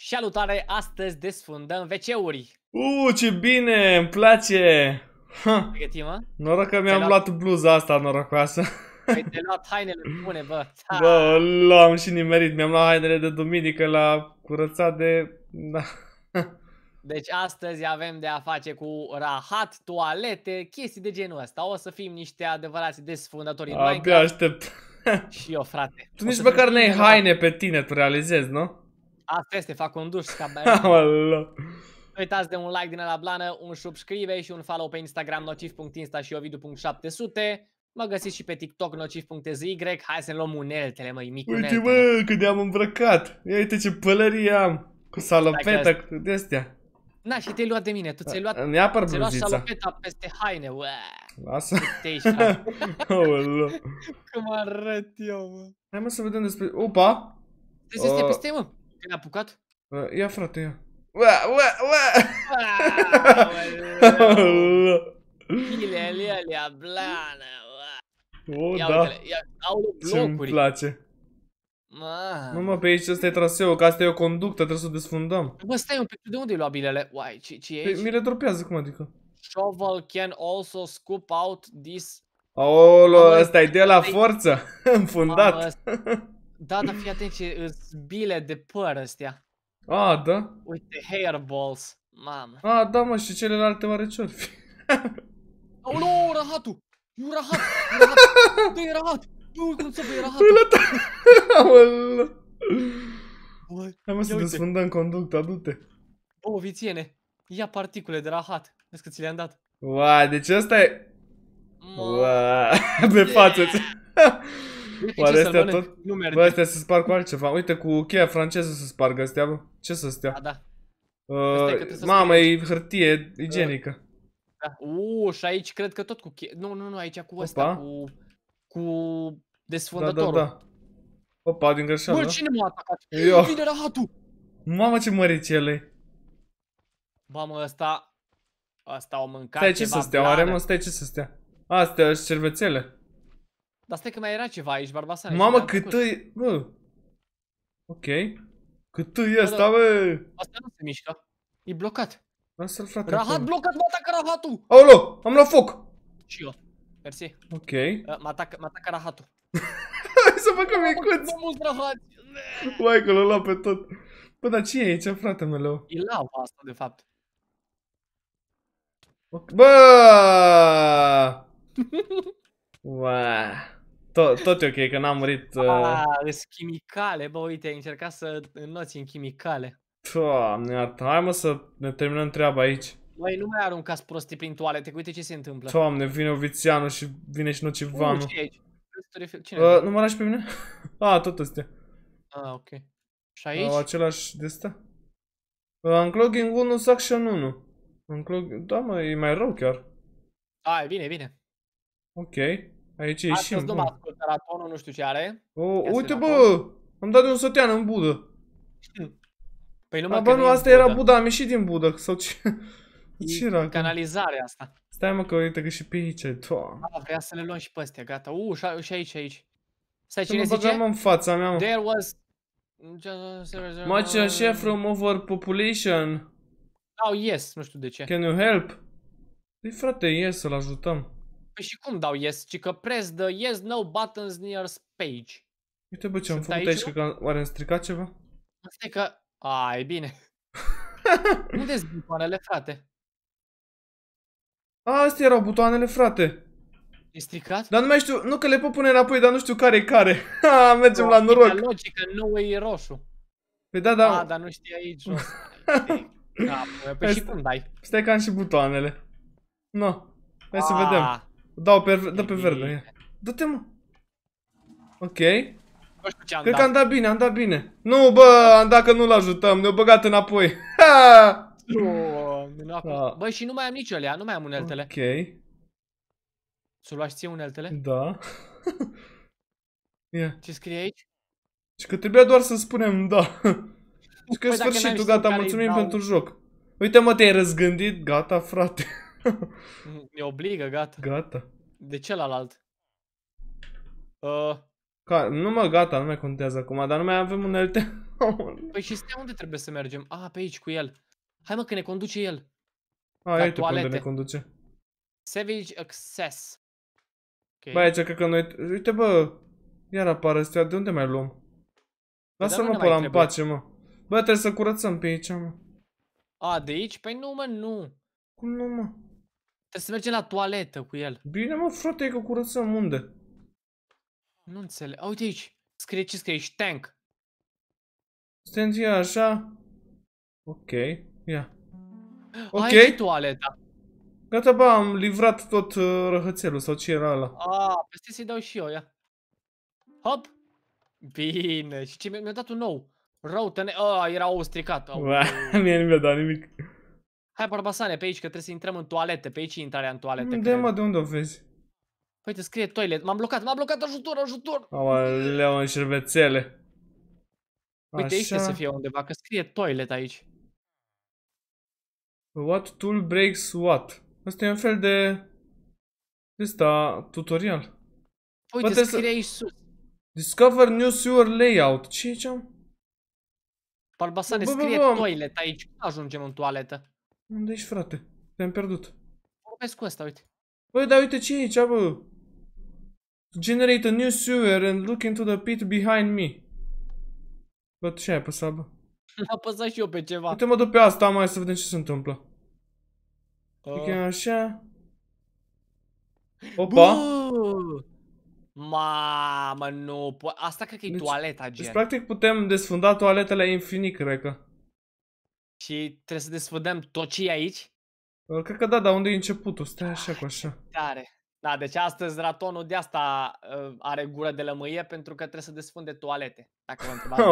Salutare! Astăzi desfundăm WC-uri! Uuu, ce bine! Îmi place! Pregătimă? Noroc că mi-am luat... bluza asta norocoasă. Păi te luat hainele bune, bă! Bă, l-am și nimerit. Mi-am luat hainele de duminică la curățat de... Da. Deci astăzi avem de a face cu rahat, toalete, chestii de genul ăsta. O să fim niște adevărați desfundători Abia aștept! Și eu, frate. Tu nici măcar n-ai haine pe tine, tu realizezi, nu? Asta este, fac un duș ca băiatul. Nu uitați de un like din la blană, un subscribe și un follow pe Instagram nociv.insta și ovidu.700. Mă găsiți și pe TikTok nociv.zy. Hai să ne luăm uneltele, măi, mic Uite, uneltele. mă, cât de-am îmbrăcat. Ia uite ce pălărie am. Cu salopeta, cu astea Na, și te-ai luat de mine. Tu ți-ai luat, ți luat salopeta peste haine. Uă. Lasă. Cum arăt eu, mă. Hai mă să vedem despre... Opa! te să uh... peste, mă. Te-ai apucat? Uh, ia frate, ia. Ua, ua, ua! Ua, ua, ua! Ua, ua, ua! O, ia da. Ce-mi place. Ma. Nu mă, pe aici ăsta e traseul, că asta e o conductă, trebuie să o desfundăm. Bă, stai un pic, de unde-i luat bilele? Uai, ce, ce e păi, aici? mi le dropează, cum adică? Shovel can also scoop out this... Aolo, ăsta i de la forță, înfundat. Mamă, Da, dar fii atent ce bile de păr astea. A, da? Uite, hairballs. Mamă. A, da, mă, și celelalte oare ce ar fi? Aolo, rahatul! E un rahat! Un rahat! Da, e rahat! Nu, cum să e rahatul! Păi, Îl ta... Aolo! Hai mă să desfundăm conducta, du-te! O, vițiene! Ia particule de rahat! Vezi că ți le-am dat! Uai, deci ăsta e... Uaa, pe față! Uite Oare astea tot? Nu merge. Bă, astea se sparg cu altceva. Uite, cu cheia franceză se spargă astea, bă. Ce să stea? A, da. Uh, mamă, e hârtie igienică. Da. și aici cred că tot cu cheia. Nu, nu, nu, aici cu ăsta, cu... Cu Desfondătorul. Da, da, da. Opa, din greșeală. Bă, cine m-a atacat? Eu. Vine rahatul! Mamă, ce ele. Mamă, ăsta... asta o mâncat Stai, ce să stea? Are mă, stai, ce să stea? Astea sunt cervețele. Dar stai că mai era ceva aici, Barbasane. Mamă, cât e... Bă. Ok. Cât e ăsta, bă? Asta nu se mișcă. E blocat. Lasă-l, frate. Rahat blocat, mă atacă rahatul! Aolo, am luat foc! Și eu. Mersi. Ok. Ă, mă atacă, mă atacă rahatul. Hai să facă micuț! Mă mulți rahat! Vai că l-a luat pe tot. Bă, dar ce e aici, frate meu? E lava asta, de fapt. Bă! Wow. tot, e ok, că n-am murit. Uh... A, chimicale, bă, uite, ai încercat să înnoți în chimicale. Doamne, iartă. hai mă să ne terminăm treaba aici. Băi, nu mai aruncați prostii prin toalete, uite ce se întâmplă. Doamne, vine Ovițianu și vine și Nocivanu. Nu, ce aici? Cine uh, nu mă lași pe mine? A, ah, tot astea. A, ah, ok. Și aici? Uh, același de asta? Uh, unclogging 1, Suction 1. Unclog... Da, mă, e mai rău chiar. A, e bine, e bine. Ok. Aici e și... nu mă nu știu ce are. O, uite bă! Am dat de un sotean în budă. Păi nu mă bă, nu, asta era budă, am ieșit din budă. Sau ce... ce era? Canalizarea asta. Stai mă că uite că și pe aici, toa. A, vrea să le luăm și pe astea, gata. U, și aici, aici. Stai, cine zice? Mă în fața mea, There was... Much share from overpopulation. Oh, yes, nu știu de ce. Can you help? Păi frate, yes, să-l ajutăm. Păi și cum dau yes? Ci că press the yes no buttons near page. Uite bă ce am făcut aici, că oare am stricat ceva? Asta e că... A, e bine. unde sunt butoanele, frate? A, astea erau butoanele, frate. E stricat? Dar nu mai știu, nu că le pot pune înapoi, dar nu știu care e care. Ha, mergem no, la noroc. logică, nu e roșu. Păi da, da. A, dar nu știi aici jos. da, păi și cum dai? Stai că am și butoanele. No, hai să vedem. Dau pe, da pe verde. Dă-te, mă. Ok. Nu știu ce am Cred dat. că am dat bine, am dat bine. Nu, bă, că nu-l ajutăm, ne-au băgat înapoi. Ha! Da. Băi, și nu mai am nici alea, nu mai am uneltele. Ok. Să luați ție uneltele? Da. yeah. Ce scrie aici? Și că trebuia doar să spunem da. Păi și că păi sfârșitul, gata, mulțumim pentru joc. Uite mă, te-ai răzgândit, gata, frate ne obligă, gata. Gata. De celălalt. Uh, Ca, nu mă, gata, nu mai contează acum, dar nu mai avem unelte. păi și stai unde trebuie să mergem? Ah, pe aici cu el. Hai mă că ne conduce el. Ah, uite toalete. unde ne conduce. Savage Access. Okay. Bă, aici cred că noi... Uite bă, iar apare astea, de unde mai luăm? Păi Lasă-mă pe la pace, mă. Bă, trebuie să curățăm pe aici, mă. A, de aici? Păi nu, mă, nu. Cum nu, mă? Trebuie să mergem la toaletă cu el. Bine mă, frate, că curățăm unde? Nu înțeleg. Uite aici. Scrie ce scrie aici. Tank. Stenția așa. Ok. Ia. Yeah. Ok. Aici toaleta. Gata, ba, am livrat tot uh, răhățelul sau ce era ăla. Ah, peste să-i dau și eu, ia. Hop. Bine. Și ce mi-a dat un nou? Rău, tăne... A, era o stricat. Mie nu mi-a dat nimic. Hai, Barbasane, pe aici, că trebuie să intrăm în toalete. Pe aici e intrarea în toalete. De mă, de unde o vezi? Păi te scrie toilet. M-am blocat, m-am blocat, ajutor, ajutor! leu, în șervețele. Uite, păi aici să fie undeva, că scrie toilet aici. What tool breaks what? Asta e un fel de... Asta, tutorial. Uite, păi Poate scrie să... aici sus. Discover new sewer layout. Ce e ce am? Barbasane, scrie toilet aici. Cum ajungem în toaletă? Unde ești, frate? Te-am pierdut. Vorbesc cu ăsta, uite. Băi, dar uite ce e aici, bă. Generate a new sewer and look into the pit behind me. Bă, tu ce ai apăsat, bă? A apăsat și eu pe ceva. Uite mă duc pe asta, mai să vedem ce se întâmplă. Uh. Ok, așa. Opa. Mamă, nu. Asta cred că e deci, toaleta, gen. Deci, practic, putem desfunda toaletele infinit, cred că și trebuie să desfădăm tot ce e aici. Cred că da, dar unde e începutul? Stai așa cu așa. Tare. Da, deci astăzi ratonul de asta uh, are gură de lămâie pentru că trebuie să desfunde toalete, dacă vă întrebați.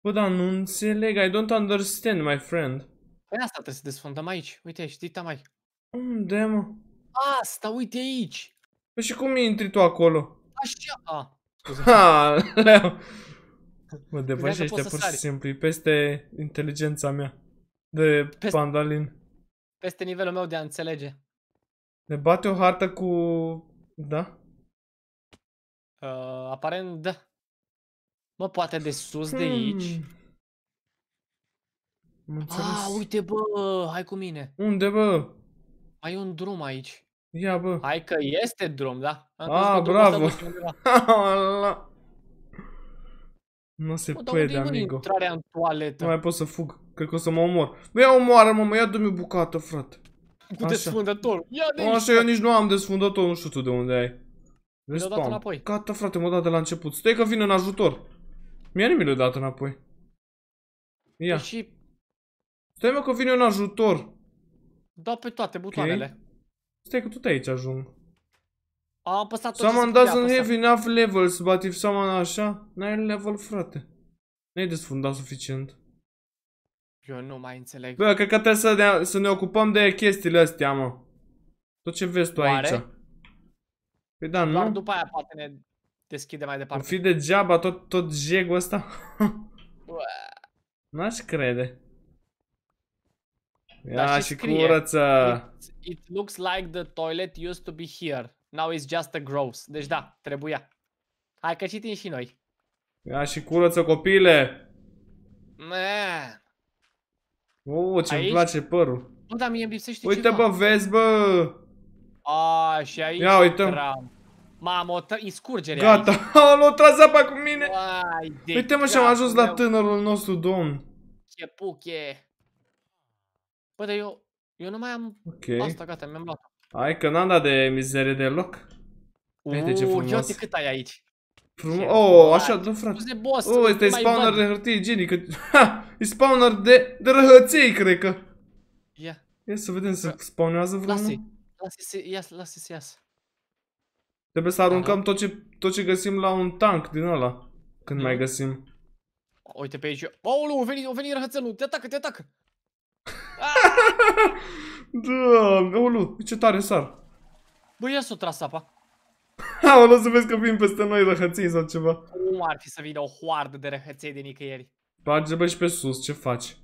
Bă, dar nu înțeleg, I don't understand, my friend. Păi asta trebuie să desfundăm aici. Uite aici, dita mai. Unde, mă? Asta, uite aici. Păi și cum intri tu acolo? Așa. A, scuze. Ha, leu. Mă depășește pur și simplu, peste inteligența mea. De peste, pandalin. Peste nivelul meu de a înțelege. Ne bate o hartă cu... Da? Uh, aparent, da. Mă, poate de sus, hmm. de aici. Ah, uite bă, hai cu mine. Unde bă? Ai un drum aici. Ia bă. Hai că este drum, da? Am ah, bravo. Nu se mă, puede, amigo. intrarea în toaletă. Nu mai pot să fug. Cred că o să mă omor. Mă ia omoară, mă, ia du-mi bucată, frate. Cu Așa. desfundătorul. Ia de Așa, eu nici nu am desfundător, nu știu tu de unde ai. Respawn. înapoi. Gata, frate, mă dat de la început. Stai că vin în ajutor. Mi-a nimic dat înapoi. Ia. Păi Stai mă că vine în ajutor. Dau pe toate butoanele. Okay. Stai că tot aici ajung. Am apăsat tot Someone doesn't have enough levels, but if someone așa, n-ai level, frate. N-ai desfundat suficient. Eu nu mai înțeleg. Bă, cred că trebuie să ne, să ne ocupăm de chestiile astea, mă. Tot ce vezi tu Oare? aici. Păi da, nu? Doar după aia poate ne deschide mai departe. Fi degeaba tot, tot jegul ăsta. N-aș crede. Ia și, și curăță. It, it looks like the toilet used to be here. Now it's just a gross. Deci da, trebuia. Hai că citim și noi. Ia și curăță copile! Man. Uuu, ce-mi place părul. Nu, dar mie îmi lipsește Uite, bă, vezi, bă! A, și aici Ia, uite. Mamă, o e scurgere Gata, l-a tras apa cu mine! uite, mă, și-am ajuns la tânărul nostru domn. Ce puche! Bă, dar eu, eu nu mai am okay. asta, gata, mi-am luat Hai că n-am dat de mizerie deloc. Uite ce frumos. Uite cât ai aici. oh, așa, nu frate. oh, este spawner de hârtie igienică. Ha, e spawner de, de cred că. Ia. Ia să vedem, să spawnează vreunul? Lasă-i, lasă-i lasă-i să iasă. Trebuie să aruncăm tot ce, tot ce găsim la un tank din ăla. Când mai mhm. găsim. Uite pe aici. Aoleu, a venit, a venit răhățelul, te atacă, te atacă. Doamne, ulu, ce tare sar. Băi, ia s-o tras apa. Aoleu, să vezi că vin peste noi răhăței sau ceva. Cum ar fi să vină o hoardă de răhăței de nicăieri? Bage-bă și pe sus, ce faci?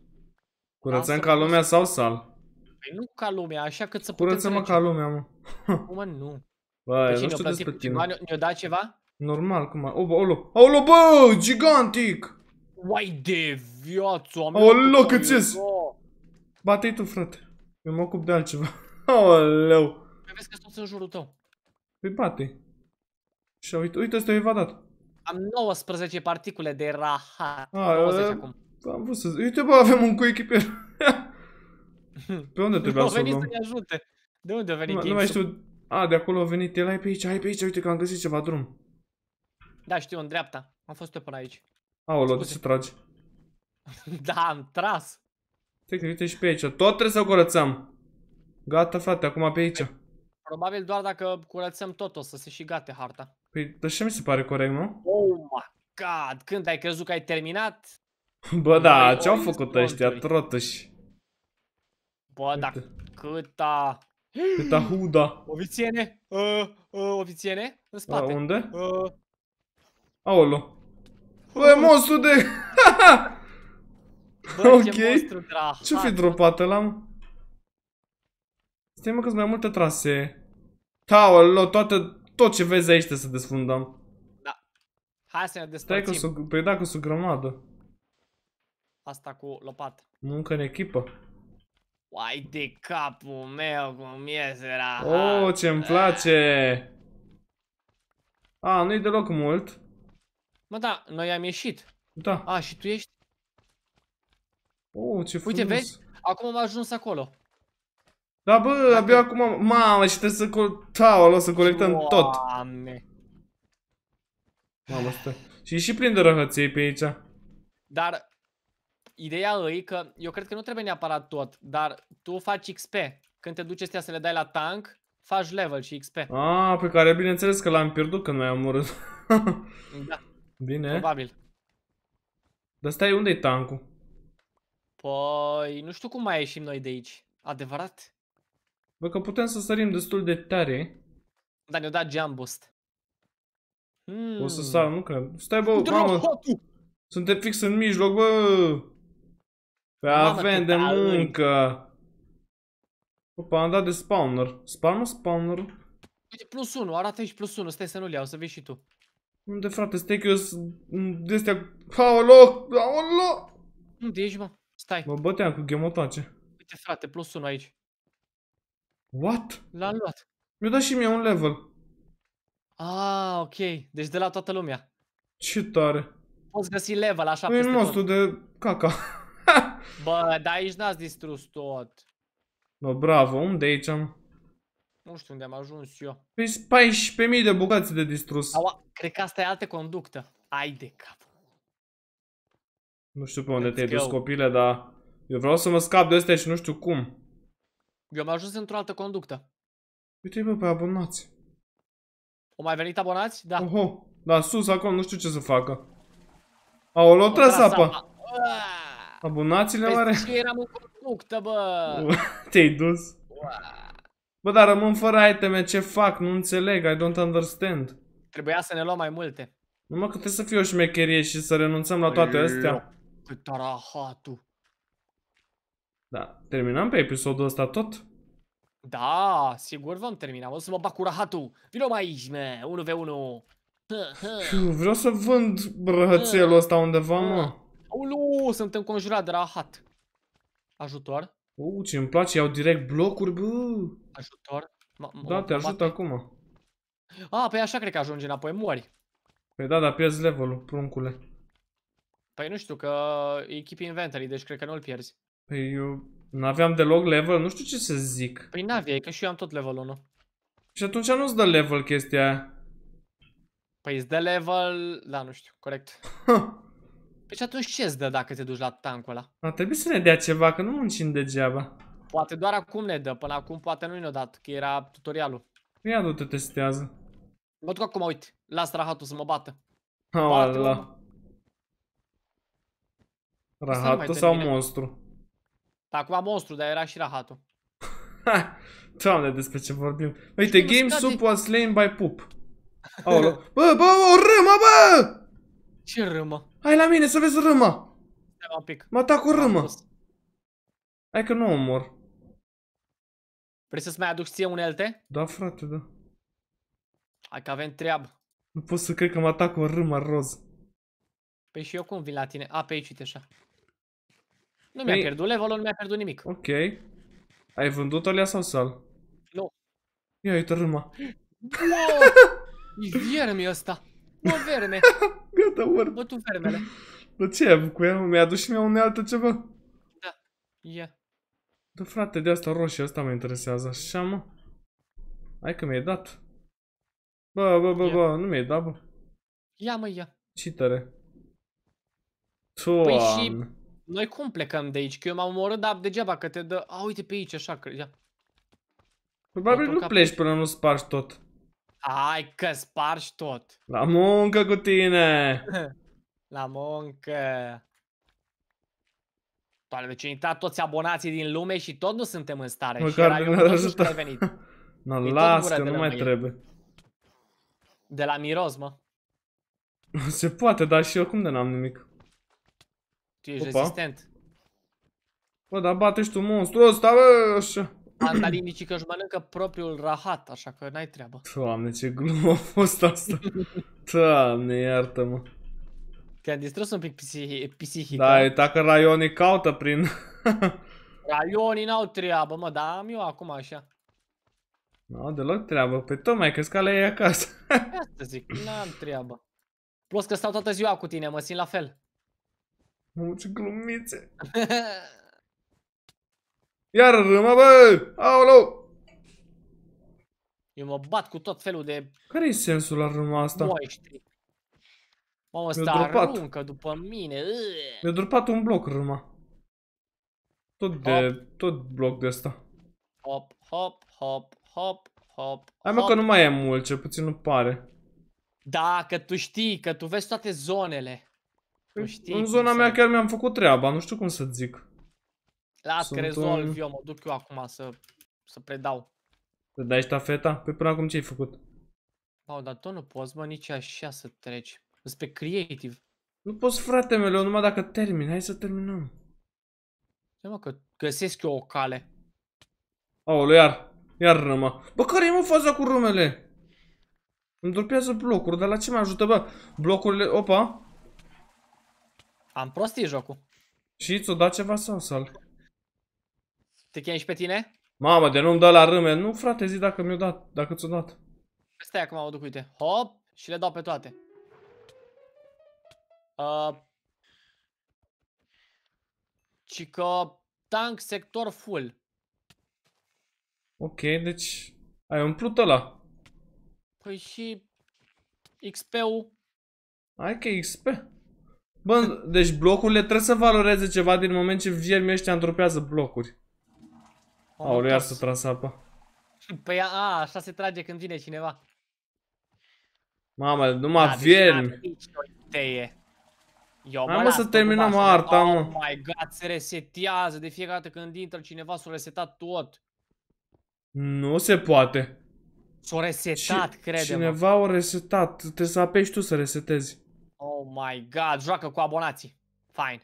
Curățăm ca lumea sau sal? Păi nu ca lumea, așa cât să putem curățăm ca lumea, mă. Cum nu? Băi, nu știu despre tine. Ne-o dat ceva? Normal, cum O, bă, olo. Olo, bă, gigantic! Uai de viață, oameni Olu, cât ies? Bate-i tu, frate. Eu mă ocup de altceva. Aoleu. Păi vezi că sunt în jurul tău. Păi bate-i. Și uite, uite, ăsta e evadat. Am 19 particule de raha. A, acum. Am vrut să zic. Uite, bă, avem un coechipier. pe unde trebuia să-l luăm? să ne ajute. De unde a venit nu, nu mai știu. A, de acolo a venit. El, ai pe aici, ai pe aici. Uite că am găsit ceva drum. Da, știu, în dreapta. Am fost eu până aici. Aoleu, de ce tragi? da, am tras ne uite și pe aici. Tot trebuie să curățăm. Gata, frate, acum pe aici. Probabil doar dacă curățăm tot o să se și gate harta. Păi, dar ce mi se pare corect, nu? Oh my god, când ai crezut că ai terminat? Bă, da, ce-au făcut ăștia, trotuși? Bă, da, câta... Câta huda. Ofițiene, uh, ă, ă, în spate. unde? Ă. Aolo. Bă, monstru de... Bă, ok. ce Ce fi dropat ăla? Stai mă că mai multe trasee. Taolo, toate, tot ce vezi aici să desfundăm. Da. Hai să ne despărțim. Stai că păi da, că sunt grămadă. Asta cu lopat. Muncă în echipă. Uai de capul meu cum iese la Oh, ce-mi place! A, nu-i deloc mult. Mă, da, noi am ieșit. Da. A, și tu ești? Oh, ce frumos. Uite, vezi? Acum am ajuns acolo. Da, bă, da, abia acum... Mamă, și trebuie să... Col... Tau, să colectăm Doamne. tot. Mamă, stă. Și și plin de răhăței pe aici. Dar... Ideea e că eu cred că nu trebuie neapărat tot, dar tu faci XP. Când te duci astea să le dai la tank, faci level și XP. Ah, pe care bineînțeles că l-am pierdut când noi am murit. da. Bine. Probabil. Dar stai, unde e tankul? Păi, nu știu cum mai ieșim noi de aici. Adevărat? Bă, că putem să sărim destul de tare. Dar ne-o dat jump boost. Hmm. O să sar, hmm. nu cred. Stai, bă, Drog, mamă. Suntem fix în mijloc, bă. Pe păi mamă, avem de muncă. Opa, am dat de spawner. Spawner, spawner. Uite, plus 1, arată aici plus 1. Stai să nu-l iau, să vezi și tu. Unde, frate, stai că eu de-astea... Aolo! Haolo! Unde ești, mă? Stai. Mă băteam cu ghemotace. Uite frate, plus 1 aici. What? L-am luat. Mi-a dat și mie un level. Ah, ok. Deci de la toată lumea. Ce tare. Poți găsi level așa peste nostru tot. de caca. Bă, dar aici n-ați distrus tot. Bă, bravo, unde aici am? Nu știu unde am ajuns eu. Păi 14.000 de bucăți de distrus. Aua, cred că asta e altă conductă. Ai de capul. Nu știu pe unde te-ai dus copile, dar eu vreau să mă scap de astea și nu știu cum. Eu am ajuns într-o altă conductă. Uite-i bă, pe abonați. O mai venit abonați? Da. Oho, da, sus acolo nu știu ce să facă. l-o tras apă. Abonați-le păi oare? Peste ce eram în conductă, bă. Te-ai dus. Bă, dar rămân fără iteme, ce fac? Nu înțeleg, I don't understand. Trebuia să ne luăm mai multe. Numai că trebuie să fie o șmecherie și să renunțăm la toate astea. Pe tarahatul. Da, terminăm pe episodul ăsta tot? Da, sigur vom termina. O să mă bag cu rahatul. Vino mai aici, mă, 1v1. vreau să vând brățelul ăsta undeva, mă. Ulu, sunt înconjurat de rahat. Ajutor. Uuu, ce îmi place, iau direct blocuri, bă. Ajutor. da, te ajut acum. A, pe păi așa cred că ajunge înapoi, mori. Păi da, dar pierzi levelul, pruncule. Păi nu știu, că keep inventory, deci cred că nu-l pierzi. Păi eu nu aveam deloc level, nu știu ce să zic. Păi n-aveai, că și eu am tot level 1. Și atunci nu-ți dă level chestia aia. Păi îți dă level... Da, nu știu, corect. Păi și atunci ce îți dă dacă te duci la tankul ăla? A trebuit să ne dea ceva, că nu muncim degeaba. Poate doar acum ne dă, până acum poate nu ne-o dat, că era tutorialul. Ia du te testează. Mă duc acum, uite, las rahatul să mă bată. Oh, Rahatu sau monstru? Da, acum monstru, dar era și rahatul. Doamne, despre ce vorbim. Uite, game soup was slain by poop. Aolo. Bă, bă, o râmă, bă! Ce râmă? Hai la mine să vezi râmă! pic. Mă atac cu râmă. Hai că nu omor. Vrei să-ți mai aduc ție unelte? Da, frate, da. Hai că avem treabă. Nu pot să cred că mă atac cu râmă roz. Păi și eu cum vin la tine? A, pe aici, uite așa. Nu mi-a păi- pierdut level nu mi-a pierdut nimic. Ok. Ai vândut alea sau sal? Nu. Ia uite râma. Wow! Vierme ăsta. Nu, verme. Gata, mor. Bă, tu vermele. Bă, ce? Cu el mi-a adus și mie unealtă ceva? Da. Ia. Yeah. Da, frate, de asta roșie, asta mă interesează. Așa, mă. Hai că mi-ai dat. Bă, bă, bă, ia. bă, nu mi-ai dat, bă. Ia, mă, ia. Ce tare. Păi și noi cum plecăm de aici? Că eu m-am omorât, dar degeaba că te dă... A, uite pe aici, așa, că... Ia. Probabil nu pleci până nu spargi tot. Hai că spargi tot. La muncă cu tine! La muncă! Doamne, deci intrat toți abonații din lume și tot nu suntem în stare. Măcar nu ne-a ajutat. no, las, că nu mai trebuie. De la miros, mă. Se poate, dar și eu cum de n-am nimic. Tu ești Opa. rezistent. Bă, dar și tu monstru ăsta, bă, așa. Mandalinici că își mănâncă propriul rahat, așa că n-ai treabă. Doamne, ce glumă a fost asta. Doamne, iartă-mă. Te-am distrus un pic psihic. Da, e dacă raionii caută prin... raionii n-au treabă, mă, dar am eu acum așa. Nu, deloc treabă. Pe tocmai că scala e acasă. Asta zic, n-am treabă. Plus că stau toată ziua cu tine, mă simt la fel. Mă, ce glumițe! Iar râmă, bă! Aolo! Eu mă bat cu tot felul de... Care-i sensul la râma asta? Mă, Mamă, ăsta aruncă după mine. Mi-a dropat un bloc râma. Tot de... Hop. tot bloc de ăsta. Hop, hop, hop, hop, hop, Hai mă că nu mai e mult, cel puțin nu pare. Da, că tu știi, că tu vezi toate zonele. Păi, știi în zona mea chiar mi-am făcut treaba, nu știu cum să zic. Las că rezolv eu, mă duc eu acum să, să predau. Să dai ștafeta? Păi până acum ce ai făcut? Au, dar tu nu poți, mă, nici așa să treci. pe creative. Nu poți, frate meu, numai dacă termin. Hai să terminăm. Ce mă, că găsesc eu o cale. Aoleu, iar, iar rămă. Bă, care e mă faza cu rumele? Îmi dropează blocuri, dar la ce mă ajută, bă? Blocurile, opa, am prostit jocul. Și ți-o da ceva sau sal? Te chemi și pe tine? Mamă, de nu-mi dă la râme. Nu, frate, zi dacă mi-o dat, dacă ți-o dat. Stai acum, mă duc, uite. Hop, și le dau pe toate. Uh, că tank sector full. Ok, deci ai umplut ăla. Păi și XP-ul. Ai că XP. Bă, deci blocurile trebuie să valoreze ceva din moment ce viermii ăștia întrupează blocuri. Aoleu, iar să tras apa. Păi a, așa se trage când vine cineva. Mamă, numai da, deci viermi. Hai mă să terminăm arta, mă. Oh my god, se resetează de fiecare dată când intră cineva, s-a resetat tot. Nu se poate. S-a resetat, crede -mă. Cineva a resetat, trebuie să apeși tu să resetezi. Oh my god, joacă cu abonații. Fine.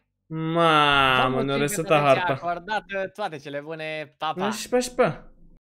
Mamă, ne-a resetat harta. Acordată uh, toate cele bune. Pa, pa. 11, pe.